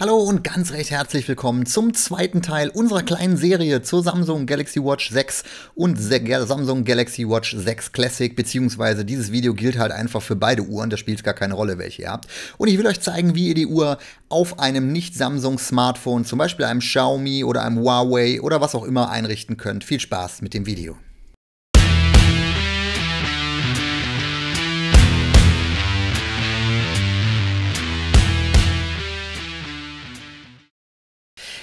Hallo und ganz recht herzlich willkommen zum zweiten Teil unserer kleinen Serie zur Samsung Galaxy Watch 6 und Samsung Galaxy Watch 6 Classic, beziehungsweise dieses Video gilt halt einfach für beide Uhren, da spielt es gar keine Rolle, welche ihr habt. Und ich will euch zeigen, wie ihr die Uhr auf einem Nicht-Samsung-Smartphone, zum Beispiel einem Xiaomi oder einem Huawei oder was auch immer einrichten könnt. Viel Spaß mit dem Video.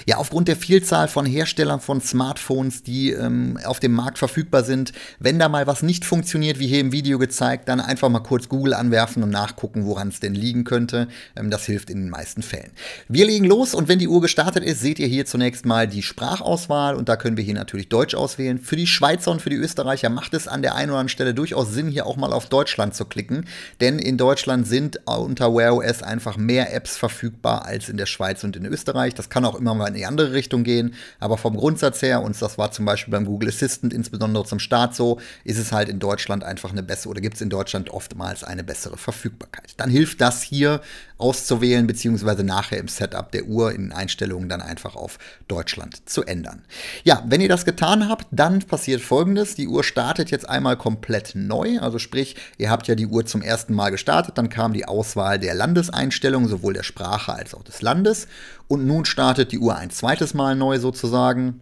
Ja, aufgrund der Vielzahl von Herstellern von Smartphones, die ähm, auf dem Markt verfügbar sind, wenn da mal was nicht funktioniert, wie hier im Video gezeigt, dann einfach mal kurz Google anwerfen und nachgucken, woran es denn liegen könnte. Ähm, das hilft in den meisten Fällen. Wir legen los und wenn die Uhr gestartet ist, seht ihr hier zunächst mal die Sprachauswahl und da können wir hier natürlich Deutsch auswählen. Für die Schweizer und für die Österreicher macht es an der einen oder anderen Stelle durchaus Sinn, hier auch mal auf Deutschland zu klicken, denn in Deutschland sind unter Wear OS einfach mehr Apps verfügbar als in der Schweiz und in Österreich. Das kann auch immer mal in die andere Richtung gehen. Aber vom Grundsatz her, und das war zum Beispiel beim Google Assistant, insbesondere zum Start so, ist es halt in Deutschland einfach eine bessere oder gibt es in Deutschland oftmals eine bessere Verfügbarkeit. Dann hilft das hier auszuwählen, beziehungsweise nachher im Setup der Uhr in Einstellungen dann einfach auf Deutschland zu ändern. Ja, wenn ihr das getan habt, dann passiert folgendes. Die Uhr startet jetzt einmal komplett neu. Also sprich, ihr habt ja die Uhr zum ersten Mal gestartet, dann kam die Auswahl der Landeseinstellungen, sowohl der Sprache als auch des Landes. Und nun startet die Uhr ein zweites Mal neu sozusagen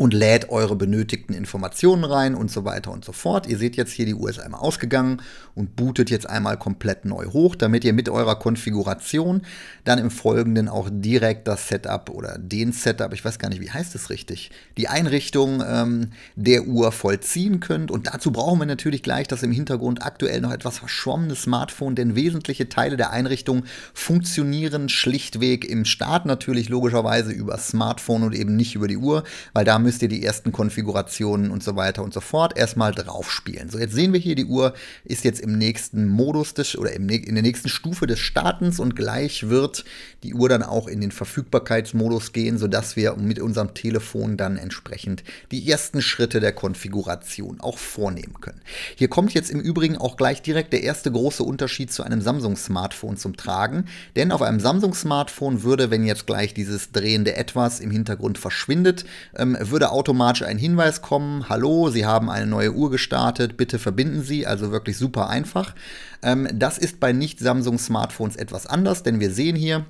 und lädt eure benötigten Informationen rein und so weiter und so fort. Ihr seht jetzt hier, die Uhr ist einmal ausgegangen und bootet jetzt einmal komplett neu hoch, damit ihr mit eurer Konfiguration dann im Folgenden auch direkt das Setup oder den Setup, ich weiß gar nicht, wie heißt es richtig, die Einrichtung ähm, der Uhr vollziehen könnt. Und dazu brauchen wir natürlich gleich das im Hintergrund aktuell noch etwas verschwommene Smartphone, denn wesentliche Teile der Einrichtung funktionieren schlichtweg im Start natürlich logischerweise über Smartphone und eben nicht über die Uhr, weil da müssen müsst ihr die ersten Konfigurationen und so weiter und so fort erstmal drauf spielen. So, jetzt sehen wir hier, die Uhr ist jetzt im nächsten Modus des, oder im, in der nächsten Stufe des Startens und gleich wird die Uhr dann auch in den Verfügbarkeitsmodus gehen, sodass wir mit unserem Telefon dann entsprechend die ersten Schritte der Konfiguration auch vornehmen können. Hier kommt jetzt im Übrigen auch gleich direkt der erste große Unterschied zu einem Samsung-Smartphone zum Tragen, denn auf einem Samsung-Smartphone würde, wenn jetzt gleich dieses drehende Etwas im Hintergrund verschwindet, ähm, würde würde automatisch ein Hinweis kommen, hallo, Sie haben eine neue Uhr gestartet, bitte verbinden Sie, also wirklich super einfach. Ähm, das ist bei nicht Samsung-Smartphones etwas anders, denn wir sehen hier,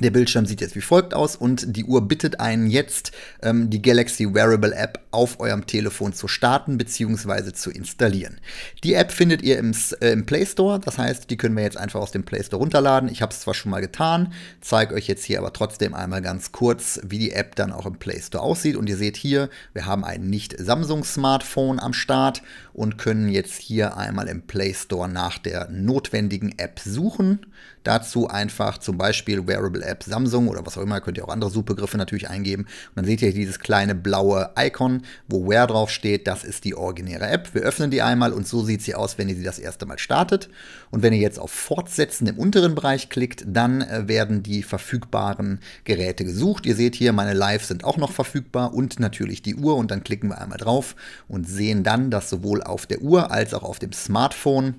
der Bildschirm sieht jetzt wie folgt aus und die Uhr bittet einen jetzt, ähm, die Galaxy Wearable App auf eurem Telefon zu starten bzw. zu installieren. Die App findet ihr im, äh, im, Play Store, das heißt, die können wir jetzt einfach aus dem Play Store runterladen. Ich habe es zwar schon mal getan, zeige euch jetzt hier aber trotzdem einmal ganz kurz, wie die App dann auch im Play Store aussieht. Und ihr seht hier, wir haben ein nicht Samsung-Smartphone am Start und können jetzt hier einmal im Play Store nach der notwendigen App suchen. Dazu einfach zum Beispiel Wearable App Samsung oder was auch immer, könnt ihr auch andere Suchbegriffe natürlich eingeben. Und dann seht ihr dieses kleine blaue Icon, wo Wear drauf steht. Das ist die originäre App. Wir öffnen die einmal und so sieht sie aus, wenn ihr sie das erste Mal startet. Und wenn ihr jetzt auf Fortsetzen im unteren Bereich klickt, dann äh, werden die verfügbaren Geräte gesucht. Ihr seht hier, meine Live sind auch noch verfügbar und natürlich die Uhr. Und dann klicken wir einmal drauf und sehen dann, dass sowohl auf der Uhr als auch auf dem Smartphone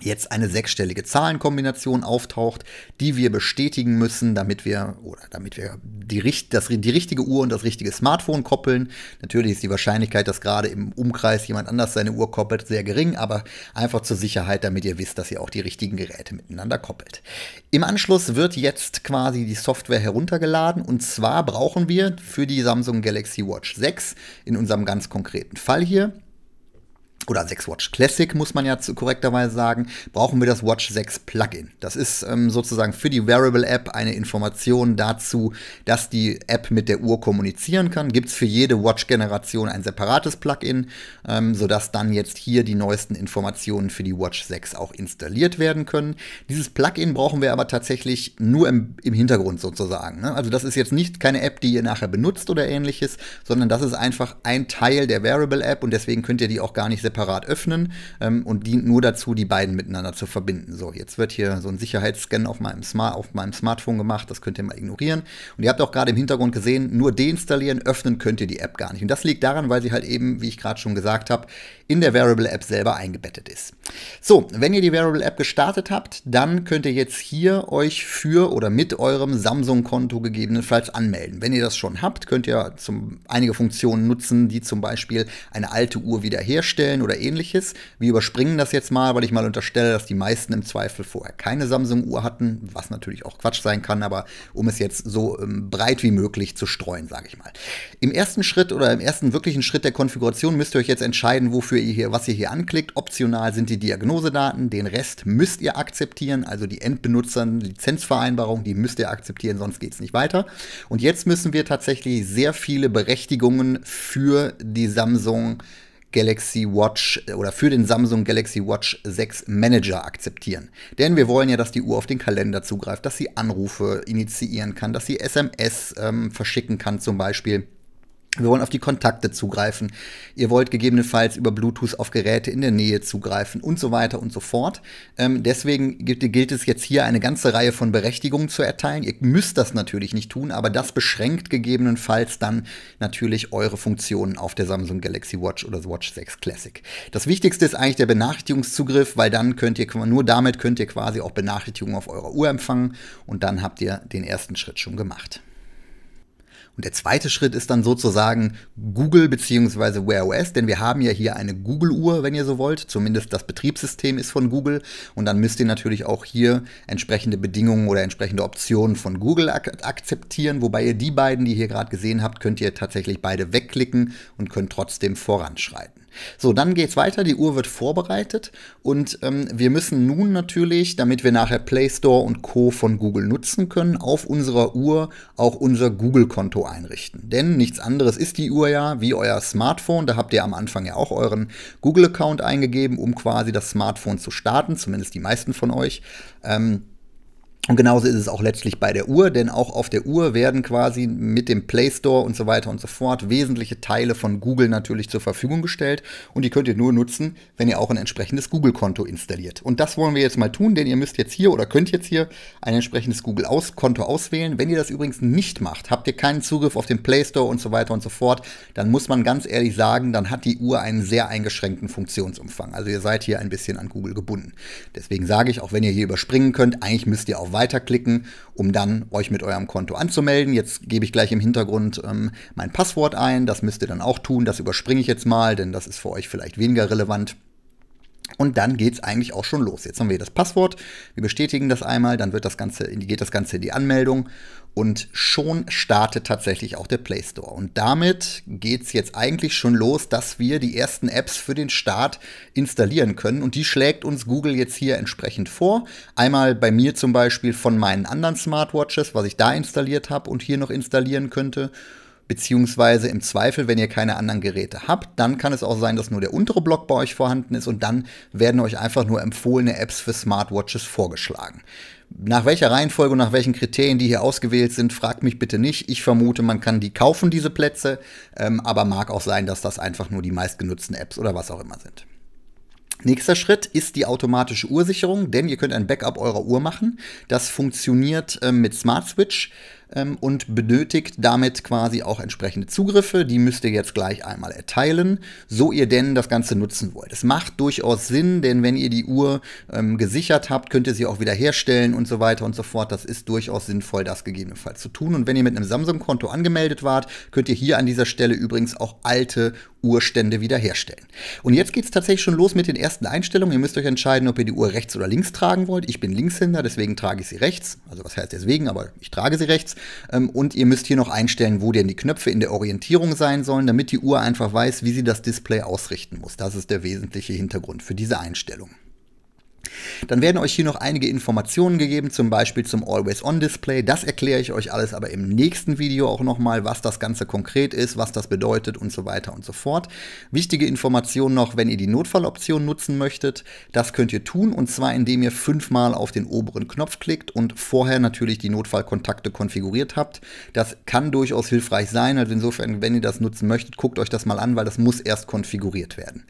jetzt eine sechsstellige Zahlenkombination auftaucht, die wir bestätigen müssen, damit wir oder damit wir die, das, die richtige Uhr und das richtige Smartphone koppeln. Natürlich ist die Wahrscheinlichkeit, dass gerade im Umkreis jemand anders seine Uhr koppelt, sehr gering, aber einfach zur Sicherheit, damit ihr wisst, dass ihr auch die richtigen Geräte miteinander koppelt. Im Anschluss wird jetzt quasi die Software heruntergeladen und zwar brauchen wir für die Samsung Galaxy Watch 6 in unserem ganz konkreten Fall hier oder 6 Watch Classic, muss man ja korrekterweise sagen, brauchen wir das Watch 6 Plugin. Das ist ähm, sozusagen für die Wearable App eine Information dazu, dass die App mit der Uhr kommunizieren kann. Gibt es für jede Watch-Generation ein separates Plugin, ähm, sodass dann jetzt hier die neuesten Informationen für die Watch 6 auch installiert werden können. Dieses Plugin brauchen wir aber tatsächlich nur im, im Hintergrund sozusagen. Ne? Also das ist jetzt nicht keine App, die ihr nachher benutzt oder ähnliches, sondern das ist einfach ein Teil der Wearable App und deswegen könnt ihr die auch gar nicht separat separat öffnen ähm, und dient nur dazu, die beiden miteinander zu verbinden. So, jetzt wird hier so ein Sicherheitsscan auf meinem, Smart auf meinem Smartphone gemacht, das könnt ihr mal ignorieren. Und ihr habt auch gerade im Hintergrund gesehen, nur deinstallieren, öffnen könnt ihr die App gar nicht. Und das liegt daran, weil sie halt eben, wie ich gerade schon gesagt habe, in der Variable App selber eingebettet ist. So, wenn ihr die Variable App gestartet habt, dann könnt ihr jetzt hier euch für oder mit eurem Samsung-Konto gegebenenfalls anmelden. Wenn ihr das schon habt, könnt ihr zum, einige Funktionen nutzen, die zum Beispiel eine alte Uhr wiederherstellen oder ähnliches. Wir überspringen das jetzt mal, weil ich mal unterstelle, dass die meisten im Zweifel vorher keine Samsung-Uhr hatten, was natürlich auch Quatsch sein kann, aber um es jetzt so ähm, breit wie möglich zu streuen, sage ich mal. Im ersten Schritt oder im ersten wirklichen Schritt der Konfiguration müsst ihr euch jetzt entscheiden, wofür ihr hier, was ihr hier anklickt. Optional sind die Diagnosedaten, den Rest müsst ihr akzeptieren, also die Endbenutzern, Lizenzvereinbarung, die müsst ihr akzeptieren, sonst geht es nicht weiter. Und jetzt müssen wir tatsächlich sehr viele Berechtigungen für die Samsung Galaxy Watch äh, oder für den Samsung Galaxy Watch 6 Manager akzeptieren. Denn wir wollen ja, dass die Uhr auf den Kalender zugreift, dass sie Anrufe initiieren kann, dass sie SMS ähm, verschicken kann zum Beispiel. Wir wollen auf die Kontakte zugreifen. Ihr wollt gegebenenfalls über Bluetooth auf Geräte in der Nähe zugreifen und so weiter und so fort. Ähm, deswegen gilt, gilt, es jetzt hier eine ganze Reihe von Berechtigungen zu erteilen. Ihr müsst das natürlich nicht tun, aber das beschränkt gegebenenfalls dann natürlich eure Funktionen auf der Samsung Galaxy Watch oder Watch 6 Classic. Das Wichtigste ist eigentlich der Benachrichtigungszugriff, weil dann könnt ihr nur damit könnt ihr quasi auch Benachrichtigungen auf eurer Uhr empfangen und dann habt ihr den ersten Schritt schon gemacht. Und der zweite Schritt ist dann sozusagen Google bzw. Wear OS, denn wir haben ja hier eine Google-Uhr, wenn ihr so wollt. Zumindest das Betriebssystem ist von Google. Und dann müsst ihr natürlich auch hier entsprechende Bedingungen oder entsprechende Optionen von Google ak akzeptieren. Wobei ihr die beiden, die ihr hier gerade gesehen habt, könnt ihr tatsächlich beide wegklicken und könnt trotzdem voranschreiten. So, dann geht's weiter, die Uhr wird vorbereitet und ähm, wir müssen nun natürlich, damit wir nachher Play Store und Co. von Google nutzen können, auf unserer Uhr auch unser Google-Konto einrichten. Denn nichts anderes ist die Uhr ja wie euer Smartphone. Da habt ihr am Anfang ja auch euren Google-Account eingegeben, um quasi das Smartphone zu starten, zumindest die meisten von euch. Ähm, und genauso ist es auch letztlich bei der Uhr, denn auch auf der Uhr werden quasi mit dem Play Store und so weiter und so fort wesentliche Teile von Google natürlich zur Verfügung gestellt und die könnt ihr nur nutzen, wenn ihr auch ein entsprechendes Google-Konto installiert. Und das wollen wir jetzt mal tun, denn ihr müsst jetzt hier oder könnt jetzt hier ein entsprechendes Google-Konto auswählen. Wenn ihr das übrigens nicht macht, habt ihr keinen Zugriff auf den Play Store und so weiter und so fort, dann muss man ganz ehrlich sagen, dann hat die Uhr einen sehr eingeschränkten Funktionsumfang. Also ihr seid hier ein bisschen an Google gebunden. Deswegen sage ich, auch wenn ihr hier überspringen könnt, eigentlich müsst ihr auch auf Weiter um dann euch mit eurem Konto anzumelden. Jetzt gebe ich gleich im Hintergrund ähm, mein Passwort ein. Das müsst ihr dann auch tun. Das überspringe ich jetzt mal, denn das ist für euch vielleicht weniger relevant. Und dann geht's eigentlich auch schon los. Jetzt haben wir das Passwort, wir bestätigen das einmal, dann wird das Ganze, geht das Ganze in die Anmeldung und schon startet tatsächlich auch der Play Store. Und damit geht's jetzt eigentlich schon los, dass wir die ersten Apps für den Start installieren können. Und die schlägt uns Google jetzt hier entsprechend vor. Einmal bei mir zum Beispiel von meinen anderen Smartwatches, was ich da installiert habe und hier noch installieren könnte beziehungsweise im Zweifel, wenn ihr keine anderen Geräte habt, dann kann es auch sein, dass nur der untere Block bei euch vorhanden ist und dann werden euch einfach nur empfohlene Apps für Smartwatches vorgeschlagen. Nach welcher Reihenfolge und nach welchen Kriterien die hier ausgewählt sind, fragt mich bitte nicht. Ich vermute, man kann die kaufen, diese Plätze, ähm, aber mag auch sein, dass das einfach nur die meistgenutzten Apps oder was auch immer sind. Nächster Schritt ist die automatische Uhrsicherung, denn ihr könnt ein Backup eurer Uhr machen. Das funktioniert äh, mit Smart Switch ähm, und benötigt damit quasi auch entsprechende Zugriffe. Die müsst ihr jetzt gleich einmal erteilen, so ihr denn das Ganze nutzen wollt. Es macht durchaus Sinn, denn wenn ihr die Uhr ähm, gesichert habt, könnt ihr sie auch wieder herstellen und so weiter und so fort. Das ist durchaus sinnvoll, das gegebenenfalls zu tun. Und wenn ihr mit einem Samsung-Konto angemeldet wart, könnt ihr hier an dieser Stelle übrigens auch alte Uhrstände wiederherstellen. Und jetzt geht es tatsächlich schon los mit den ersten Einstellungen. Ihr müsst euch entscheiden, ob ihr die Uhr rechts oder links tragen wollt. Ich bin Linkshänder, deswegen trage ich sie rechts. Also was heißt deswegen, aber ich trage sie rechts. Ähm, und ihr müsst hier noch einstellen, wo denn die Knöpfe in der Orientierung sein sollen, damit die Uhr einfach weiß, wie sie das Display ausrichten muss. Das ist der wesentliche Hintergrund für diese Einstellung. Dann werden euch hier noch einige Informationen gegeben, zum Beispiel zum Always-On-Display. Das erkläre ich euch alles aber im nächsten Video auch nochmal, was das Ganze konkret ist, was das bedeutet und so weiter und so fort. Wichtige Informationen noch, wenn ihr die Notfalloption nutzen möchtet, das könnt ihr tun und zwar indem ihr fünfmal auf den oberen Knopf klickt und vorher natürlich die Notfallkontakte konfiguriert habt. Das kann durchaus hilfreich sein, also insofern, wenn ihr das nutzen möchtet, guckt euch das mal an, weil das muss erst konfiguriert werden.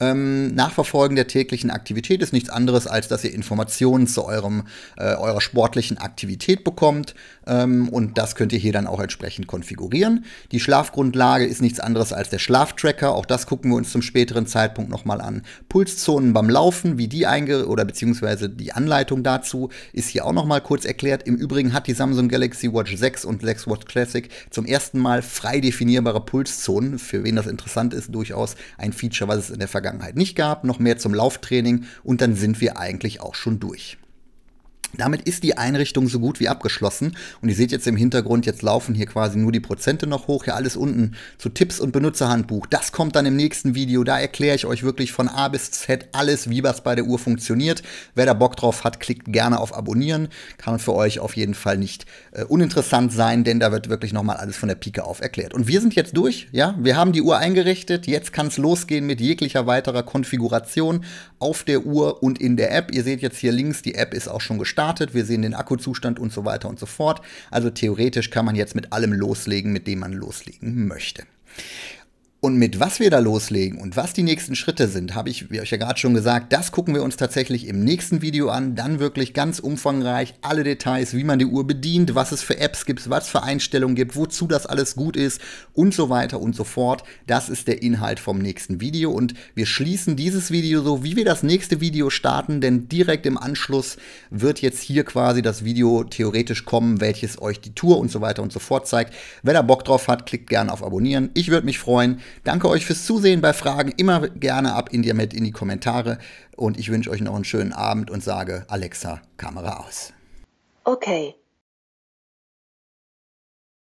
Ähm, Nachverfolgen der täglichen Aktivität ist nichts anderes anderes, als dass ihr Informationen zu eurem, äh, eurer sportlichen Aktivität bekommt. Ähm, und das könnt ihr hier dann auch entsprechend konfigurieren. Die Schlafgrundlage ist nichts anderes als der Schlaftracker. Auch das gucken wir uns zum späteren Zeitpunkt nochmal an. Pulszonen beim Laufen, wie die einge oder beziehungsweise die Anleitung dazu ist hier auch nochmal kurz erklärt. Im Übrigen hat die Samsung Galaxy Watch 6 und 6 Watch Classic zum ersten Mal frei definierbare Pulszonen. Für wen das interessant ist, durchaus ein Feature, was es in der Vergangenheit nicht gab. Noch mehr zum Lauftraining und dann sind wir eigentlich auch schon durch. Damit ist die Einrichtung so gut wie abgeschlossen und ihr seht jetzt im Hintergrund, jetzt laufen hier quasi nur die Prozente noch hoch, hier alles unten zu Tipps und Benutzerhandbuch. Das kommt dann im nächsten Video, da erkläre ich euch wirklich von A bis Z alles, wie was bei der Uhr funktioniert. Wer da Bock drauf hat, klickt gerne auf Abonnieren, kann für euch auf jeden Fall nicht äh, uninteressant sein, denn da wird wirklich nochmal alles von der Pike auf erklärt. Und wir sind jetzt durch, ja, wir haben die Uhr eingerichtet, jetzt kann es losgehen mit jeglicher weiterer Konfiguration auf der Uhr und in der App. Ihr seht jetzt hier links, die App ist auch schon gestartet gestartet, wir sehen den Akkuzustand und so weiter und so fort. Also theoretisch kann man jetzt mit allem loslegen, mit dem man loslegen möchte. Und mit was wir da loslegen und was die nächsten Schritte sind, habe ich, wie euch ja gerade schon gesagt, das gucken wir uns tatsächlich im nächsten Video an. Dann wirklich ganz umfangreich alle Details, wie man die Uhr bedient, was es für Apps gibt, was für Einstellungen gibt, wozu das alles gut ist und so weiter und so fort. Das ist der Inhalt vom nächsten Video und wir schließen dieses Video so, wie wir das nächste Video starten, denn direkt im Anschluss wird jetzt hier quasi das Video theoretisch kommen, welches euch die Tour und so weiter und so fort zeigt. Wer da Bock drauf hat, klickt gerne auf Abonnieren. Ich würde mich freuen. Danke euch fürs Zusehen. Bei Fragen immer gerne ab in die, in die Kommentare. Und ich wünsche euch noch einen schönen Abend und sage Alexa, Kamera aus. Okay.